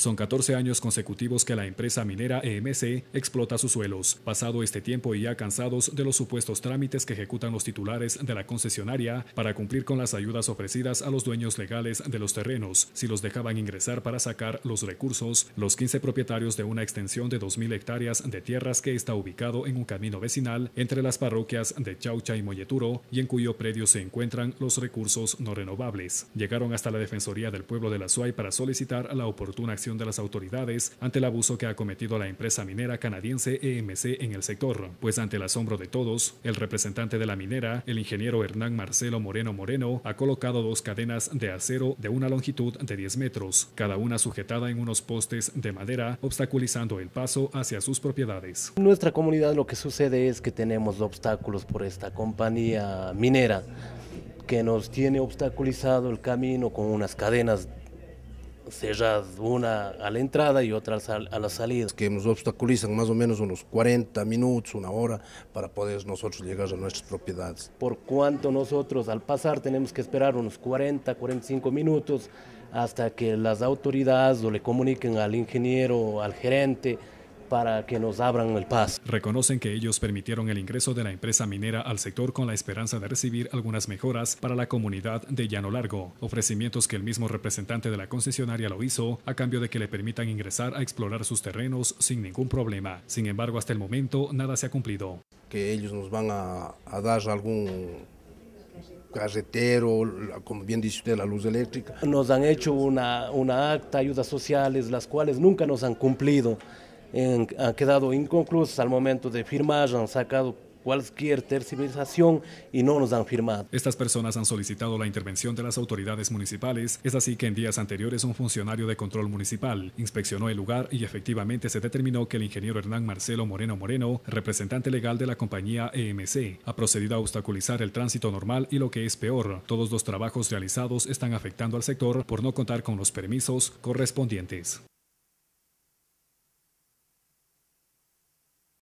Son 14 años consecutivos que la empresa minera EMC explota sus suelos. Pasado este tiempo y ya cansados de los supuestos trámites que ejecutan los titulares de la concesionaria para cumplir con las ayudas ofrecidas a los dueños legales de los terrenos, si los dejaban ingresar para sacar los recursos, los 15 propietarios de una extensión de 2.000 hectáreas de tierras que está ubicado en un camino vecinal entre las parroquias de Chaucha y Molleturo y en cuyo predio se encuentran los recursos no renovables, llegaron hasta la Defensoría del Pueblo de la SUAY para solicitar la oportuna acción de las autoridades ante el abuso que ha cometido la empresa minera canadiense EMC en el sector, pues ante el asombro de todos, el representante de la minera, el ingeniero Hernán Marcelo Moreno Moreno, ha colocado dos cadenas de acero de una longitud de 10 metros, cada una sujetada en unos postes de madera, obstaculizando el paso hacia sus propiedades. nuestra comunidad lo que sucede es que tenemos obstáculos por esta compañía minera que nos tiene obstaculizado el camino con unas cadenas sea una a la entrada y otra a la salida. Que nos obstaculizan más o menos unos 40 minutos, una hora, para poder nosotros llegar a nuestras propiedades. Por cuanto nosotros al pasar tenemos que esperar unos 40, 45 minutos hasta que las autoridades o le comuniquen al ingeniero, al gerente, para que nos abran el paz. Reconocen que ellos permitieron el ingreso de la empresa minera al sector con la esperanza de recibir algunas mejoras para la comunidad de Llano Largo, ofrecimientos que el mismo representante de la concesionaria lo hizo a cambio de que le permitan ingresar a explorar sus terrenos sin ningún problema. Sin embargo, hasta el momento nada se ha cumplido. Que ellos nos van a, dar algún carretero, como bien dice usted, la luz eléctrica. Nos han hecho una, una acta, ayudas sociales, las cuales nunca nos han cumplido han quedado inconclusas al momento de firmar, han sacado cualquier tercivilización y no nos han firmado. Estas personas han solicitado la intervención de las autoridades municipales. Es así que en días anteriores un funcionario de control municipal inspeccionó el lugar y efectivamente se determinó que el ingeniero Hernán Marcelo Moreno Moreno, representante legal de la compañía EMC, ha procedido a obstaculizar el tránsito normal y lo que es peor, todos los trabajos realizados están afectando al sector por no contar con los permisos correspondientes.